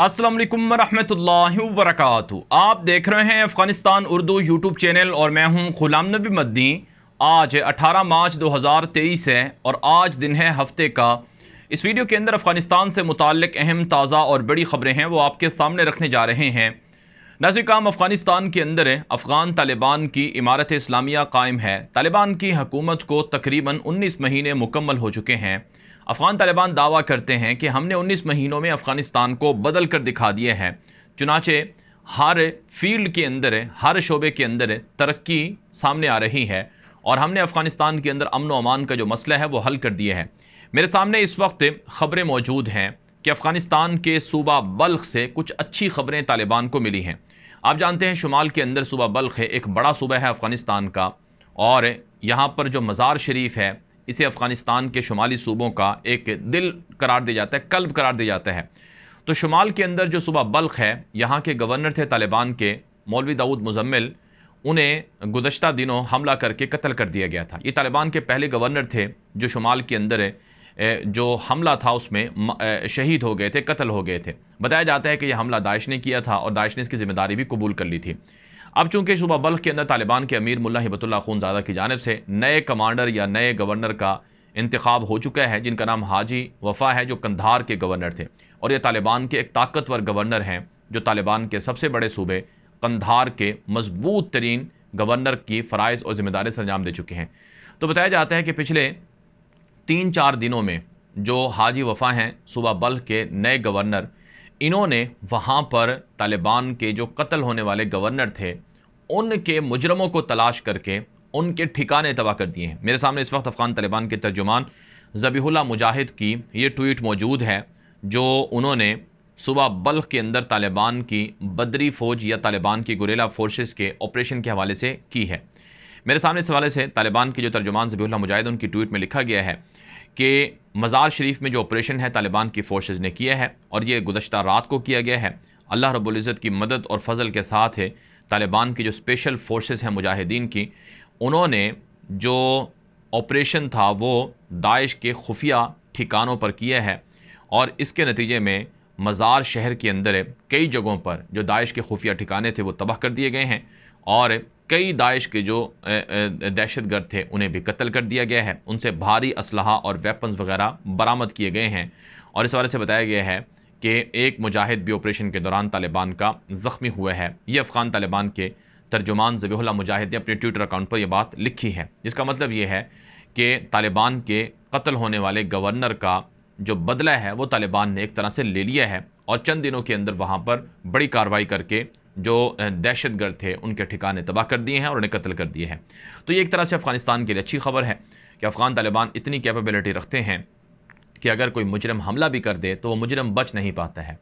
अस्सलाम वालेकुम रहमतुल्लाहि आप देख रहे हैं अफ़गानिस्तान उर्दू यूट्यूब चैनल और मैं हूं गुलाम नबी मदनी आज 18 मार्च 2023 है और आज दिन है हफ्ते का इस वीडियो के अंदर अफ़गानिस्तान से मुतक अहम ताज़ा और बड़ी ख़बरें हैं वो आपके सामने रखने जा रहे हैं नाजिक काम अफ़गानिस्तान के अंदर अफ़गान तालिबान की इमारत इस्लामिया कायम है तालिबान की हकूमत को तकरीबन उन्नीस महीने मुकम्मल हो चुके हैं अफगान तालिबान दावा करते हैं कि हमने 19 महीनों में अफ़गानिस्तान को बदल कर दिखा दिया है चुनाचे हर फील्ड के अंदर हर शोबे के अंदर तरक्की सामने आ रही है और हमने अफ़गानिस्तान के अंदर अमन अमान का जो मसला है वो हल कर दिया है मेरे सामने इस वक्त ख़बरें मौजूद हैं कि अफ़गानिस्तान के सूबा बल्ख से कुछ अच्छी ख़बरें तालिबान को मिली हैं आप जानते हैं शुमाल के अंदर सूबा बल्ख एक बड़ा सूबा है अफ़गानिस्तान का और यहाँ पर जो मज़ार शरीफ है इसे अफ़गानिस्तान के शुमाली सूबों का एक दिल करार दिया जाता है कल्ब करार दिया जाता है तो शुमाल के अंदर जो सूबा बल्ख है यहाँ के गवर्नर थे तालिबान के मौलवी दाऊद मुजम्मिल उन्हें गुजशत दिनों हमला करके कत्ल कर दिया गया था ये तालिबान के पहले गवर्नर थे जो शुमाल के अंदर जो हमला था उसमें शहीद हो गए थे कत्ल हो गए थे बताया जाता है कि यह हमला दाइश ने किया था और दाइश ने इसकी ज़िम्मेदारी भी कबूल कर ली थी अब चूंकि सूबा बल्ख के अंदर तालिबान के अमीर मुला हिबतुल्ला खूनजादा की जानब से नए कमांडर या नए गवर्नर का इंतखब हो चुका है जिनका नाम हाजी वफा है जो कंधार के गवर्नर थे और ये तालिबान के एक ताकतवर गवर्नर हैं जो तालिबान के सबसे बड़े सूबे कंधार के मजबूत तरीन गवर्नर की फ़रज़ और ज़िम्मेदारी अंजाम दे चुके हैं तो बताया जाता है कि पिछले तीन चार दिनों में जो हाजी वफा हैं सूबा बल्ख के नए गवर्नर इन्होंने वहाँ पर तालिबान के जो कत्ल होने वाले गवर्नर थे उनके मुजरमों को तलाश करके उनके ठिकाने तबाह कर दिए हैं मेरे सामने इस वक्त अफ़गान तालिबान के तर्जुमान जबीहुल्ला मुजाहिद की ये ट्वीट मौजूद है जो उन्होंने सुबह बल्ख के अंदर तालिबान की बदरी फ़ौज या तालिबान की गुरेला फोर्सेस के ऑपरेशन के हवाले से की है मेरे सामने इस हवाले से तालिबान के जो तर्जुमान जबीहुल्ला मुजाहिद उनकी ट्वीट में लिखा गया है कि मज़ार शरीफ में जो ऑपरेशन है तालिबान की फोर्सेस ने किया है और ये गुजशत रात को किया गया है अल्लाह रबुल्जत की मदद और फजल के साथ है तालिबान की जो स्पेशल फोर्सेस हैं मुजाहिदीन की उन्होंने जो ऑपरेशन था वो दाइश के खुफिया ठिकानों पर किया है और इसके नतीजे में मज़ार शहर के अंदर कई जगहों पर जो दाइश के खुफिया ठिकाने थे वो तबाह कर दिए गए हैं और कई दाइश के जो दहशत गर्द थे उन्हें भी कत्ल कर दिया गया है उनसे भारी इसल और वेपन्स वगैरह बरामद किए गए हैं और इस हवाले से बताया गया है कि एक मुजाहिद भी ऑपरेशन के दौरान तालिबान का ज़ख्मी हुआ है ये अफ़गान तालिबान के तर्जुमान जबीला मुजाहिद ने अपने ट्विटर अकाउंट पर यह बात लिखी है जिसका मतलब ये है कि तालिबान के कत्ल होने वाले गवर्नर का जो बदला है वो तालिबान ने एक तरह से ले लिया है और चंद दिनों के अंदर वहाँ पर बड़ी कार्रवाई करके जो दहशत गर्द थे उनके ठिकाने तबाह कर दिए हैं और उन्हें कत्ल कर दिए हैं तो ये एक तरह से अफ़गानिस्तान के लिए अच्छी खबर है कि अफ़गान तालिबान इतनी कैपेबिलिटी रखते हैं कि अगर कोई मुजरम हमला भी कर दे तो वह मुजरम बच नहीं पाता है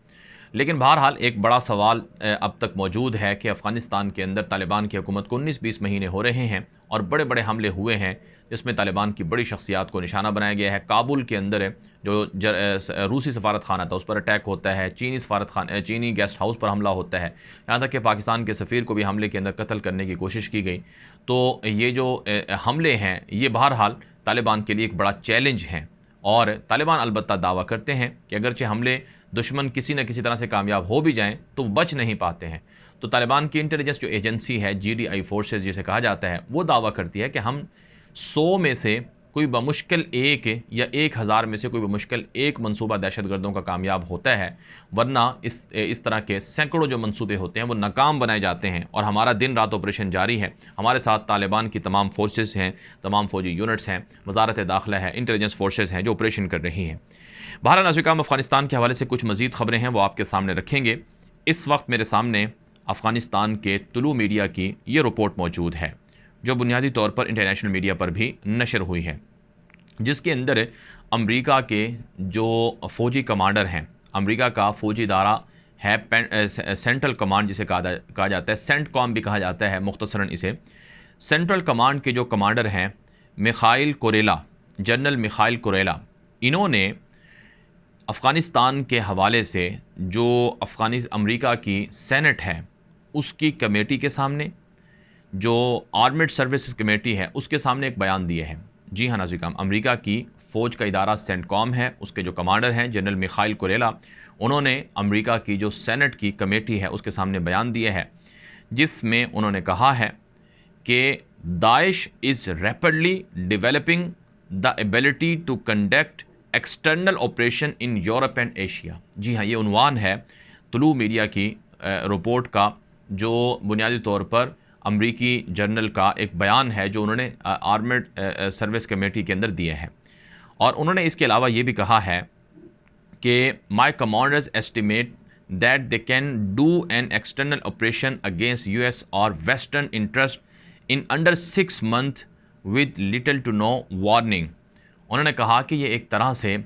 लेकिन बहरहाल एक बड़ा सवाल अब तक मौजूद है कि अफ़गानिस्तान के अंदर तालिबान की हुकूमत को उन्नीस बीस महीने हो रहे हैं और बड़े बड़े हमले हुए हैं इसमें तालिबान की बड़ी शख्सियात को निशाना बनाया गया है काबुल के अंदर जो जर, रूसी सफारत खाना था उस पर अटैक होता है चीनी सफारत खान चीनी गेस्ट हाउस पर हमला होता है यहाँ तक कि पाकिस्तान के सफ़ीर को भी हमले के अंदर कत्ल करने की कोशिश की गई तो ये जो हमले हैं ये बहरहाल तालिबान के लिए एक बड़ा चैलेंज है और तालिबान अलबत् दावा करते हैं कि अगरचे हमले दुश्मन किसी न किसी तरह से कामयाब हो भी जाएँ तो बच नहीं पाते हैं तो तालिबान की इंटेलिजेंस जो एजेंसी है जी डी आई फोर्सेज जिसे कहा जाता है वो दावा करती है कि हम सौ में से कोई बमुश्किल एक या एक हज़ार में से कोई बमुश्किल एक मनसूबा दहशतगर्दों का कामयाब होता है वरना इस इस तरह के सैकड़ों जो मनसूबे होते हैं वो नाकाम बनाए जाते हैं और हमारा दिन रात ऑपरेशन जारी है हमारे साथ तालिबान की तमाम फोर्सेस हैं तमाम फौजी यूनिट्स हैं वजारत दाखिला है इंटेलिजेंस फोर्सेज हैं जो ऑपरेशन कर रही हैं भारत नजिकाम अफगानिस्तान के हवाले से कुछ मजीद खबरें हैं वो आपके सामने रखेंगे इस वक्त मेरे सामने अफ़गानिस्तान के तुलू मीडिया की ये रिपोर्ट मौजूद है जो बुनियादी तौर पर इंटरनेशनल मीडिया पर भी नशर हुई है जिसके अंदर अमरीका के जो फ़ौजी कमांडर हैं अमरीका का फ़ौजी इदारा है सेंट्रल कमांड जिसे कहा कहा जाता है सेंट कॉम भी कहा जाता है मुख्तसरा इसे सेंट्रल कमांड के जो कमांडर हैं मिखाइल कोरेला जनरल मिखाइल कोरेला इन्होंने अफ़गानिस्तान के हवाले से जो अफ़गानिस अमरीका की सेनेट है उसकी कमेटी के सामने जो आर्मेड सर्विस कमेटी है उसके सामने एक बयान दिए हैं जी हाँ नाजिकाम अमरीका की फ़ौज का इदारा सेंटकॉम है उसके जो कमांडर हैं जनरल मिखाइल कुरेला उन्होंने अमरीका की जो सेनेट की कमेटी है उसके सामने बयान दिए है जिसमें उन्होंने कहा है कि Daesh is rapidly developing the ability to conduct external operation in Europe and Asia जी हाँ ये उनवान है तुलू मीडिया की रिपोर्ट का जो बुनियादी तौर पर अमरीकी जर्नल का एक बयान है जो उन्होंने आर्मड सर्विस कमेटी के अंदर दिए हैं और उन्होंने इसके अलावा ये भी कहा है कि my commanders estimate that they can do an external operation against U S और western interest in under six month with little to no warning उन्होंने कहा कि ये एक तरह से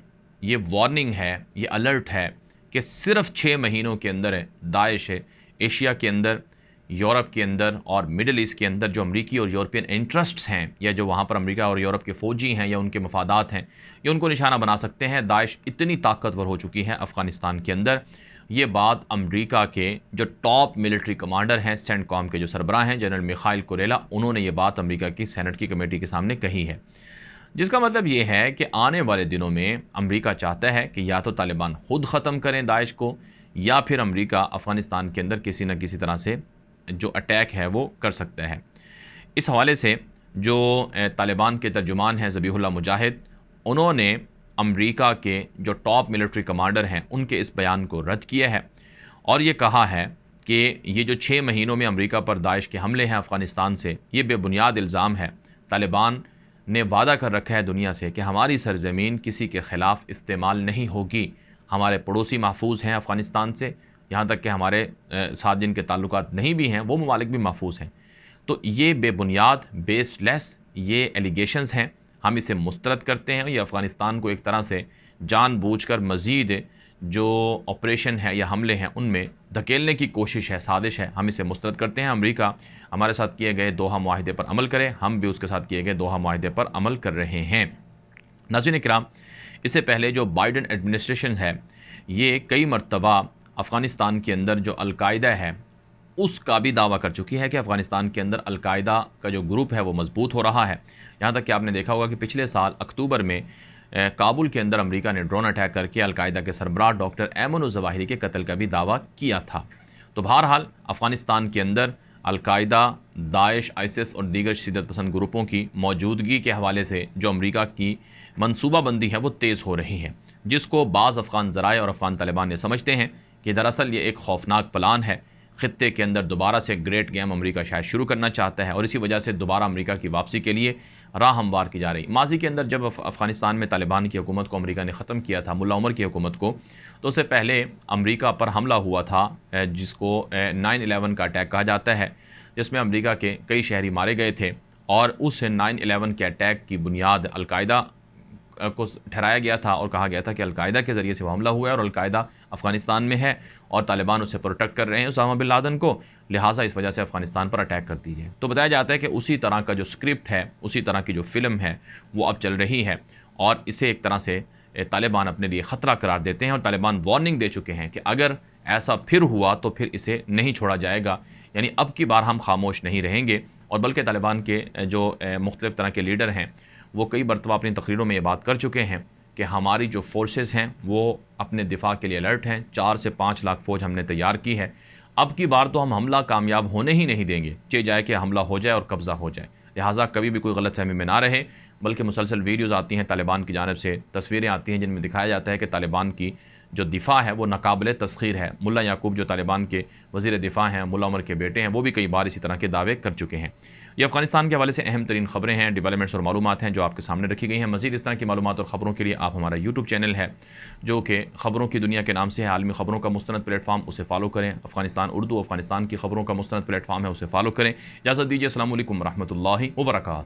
ये वार्निंग है ये अलर्ट है कि सिर्फ छः महीनों के अंदर है दाइश है एशिया के अंदर यूरोप के अंदर और मिडल ईस्ट के अंदर जो अमरीकी और यूरोपियन इंटरेस्ट्स हैं या जो वहाँ पर अमरीका और यूरोप के फ़ौजी हैं या उनके मफादात हैं ये उनको निशाना बना सकते हैं दाइश इतनी ताकतवर हो चुकी है अफ़गानिस्तान के अंदर ये बात अमेरिका के जो टॉप मिलिट्री कमांडर हैं सेंट कॉम के जो सरबरा हैं जनरल मिखाइल कुरेला उन्होंने ये बात अमेरिका की सेनेट की कमेटी के सामने कही है जिसका मतलब ये है कि आने वाले दिनों में अमेरिका चाहता है कि या तो तालिबान ख़ुद ख़त्म करें दाइश को या फिर अमेरिका अफ़गानिस्तान के अंदर किसी न किसी तरह से जो अटैक है वो कर सकते हैं इस हवाले से जो तालिबान के तर्जुमान हैं ज़बीहुल्ला मुजाहिद उन्होंने अमरीका के जो टॉप मिलिट्री कमांडर हैं उनके इस बयान को रद्द किया है और ये कहा है कि ये जो छः महीनों में अमरीका पर दाइश के हमले हैं अफ़गानिस्तान से ये बेबुनियाद इल्ज़ाम है तालिबान ने वादा कर रखा है दुनिया से कि हमारी सरजमीन किसी के ख़िलाफ़ इस्तेमाल नहीं होगी हमारे पड़ोसी महफूज हैं अफ़गानिस्तान से यहाँ तक कि हमारे साथ जिनके ताल्लुक नहीं भी हैं वो ममालिक भी महफूज हैं तो ये बेबुनियाद बेस्ड लेस ये एलिगेशन हैं हम इसे मुस्तरद करते हैं ये अफ़गानिस्तान को एक तरह से जानबूझ कर मज़ीद जो ऑपरेशन है या हमले हैं उनमें धकेलने की कोशिश है साजिश है हम इसे मुस्तरद करते हैं अमरीका हमारे साथ किए गए दोहा माहदे पर अमल करें हम भी उसके साथ किए गए दोहा माहदे पर अमल कर रहे हैं नाजिन कराम इससे पहले जो बाइडन एडमिनिस्ट्रेशन है ये कई मरतबा अफ़गानिस्तान के अंदर जो अलकायदा है उसका भी दावा कर चुकी है कि अफ़गानिस्तान के अंदर अलकायदा का जो ग्रुप है वो मजबूत हो रहा है यहाँ तक कि आपने देखा होगा कि पिछले साल अक्टूबर में काबुल के अंदर अमेरिका ने ड्रोन अटैक करके अलकायदा के सरबराह डॉक्टर एमन उजवाहरी के कत्ल का भी दावा किया था तो बहरहाल अफ़गानिस्तान के अंदर अलकायदा दाइश आइसिस और दीगर शदत पसंद ग्रुपों की मौजूदगी के हवाले से जो अमरीका की मनसूबाबंदी है वो तेज़ हो रही है जिसको बाज़ अफ़गान ज़राए और अफ़गान तालिबान ने समझते हैं कि दरअसल ये एक खौफनाक प्लान है ख़त्े के अंदर दोबारा से ग्रेट गेम अमेरिका शायद शुरू करना चाहता है और इसी वजह से दोबारा अमेरिका की वापसी के लिए राह हमवार की जा रही माजी के अंदर जब अफ़गानिस्तान में तालिबान की हुकूमत को अमेरिका ने ख़त्म किया था मुला उमर की हुकूमत को तो उससे पहले अमेरिका पर हमला हुआ था जिसको नाइन अलेवन का अटैक कहा जाता है जिसमें अमेरिका के कई शहरी मारे गए थे और उस नाइन अलेवन के अटैक की बुनियाद अलकायदा को ठहराया गया था और कहा गया था कि अलकायदा के ज़रिए से वो हमला हुआ है और अलकायदा अफ़गानिस्तान में है और तालिबान उसे प्रोटेक्ट कर रहे हैं उसामा बिन लादन को लिहाजा इस वजह से अफ़गानिस्तान पर अटैक कर दीजिए तो बताया जाता है कि उसी तरह का जो स्क्रिप्ट है उसी तरह की जो फिल्म है वो अब चल रही है और इसे एक तरह से तालिबान अपने लिए ख़तरा करार देते हैं और तालिबान वार्निंग दे चुके हैं कि अगर ऐसा फिर हुआ तो फिर इसे नहीं छोड़ा जाएगा यानी अब की बार हम खामोश नहीं रहेंगे और बल्कि तालिबान के जो मुख्तलिफ़ तरह के लीडर हैं वो कई मरतबा अपनी तकरीरों में ये बात कर चुके हैं कि हमारी जो फोर्सेस हैं वो अपने दिफा के लिए अलर्ट हैं चार से पाँच लाख फ़ौज हमने तैयार की है अब की बार तो हम हमला कामयाब होने ही नहीं देंगे चे जाए कि हमला हो जाए और कब्ज़ा हो जाए लिहाजा कभी भी कोई गलत फहमी में ना रहे बल्कि मुसलसल वीडियोज़ आती हैं तालिबान की जानब से तस्वीरें आती हैं जिनमें दिखाया जाता है कि तालिबान की जो दिफा है वो नाकबिल तस्खीर है मुला याकूब जो तालिबान के वजीर दिफा हैं मुला उमर के बेटे हैं वो भी कई बार इसी तरह के दावे कर चुके हैं ये अफगानिस्तान के हवाले से अहम तरीन खबरें हैं डेवलपमेंट्स और मालूम हैं जो आपके सामने रखी गई हैं मजीद इस तरह की मालूम और ख़बरों के लिए आप हमारा यूट्यूब चैनल है जो कि खबरों की दुनिया के नाम से है आलमी ख़बरों का मुस्ंद प्लेटफॉर्म उसे फॉलो करें अफगानिस्तान उर्दू अफगानिस्तान की खबरों का मुस्ंद प्लेटफॉर्म है उसे फॉलो करें इजाज़त दीजिए असल वरहमल वर्का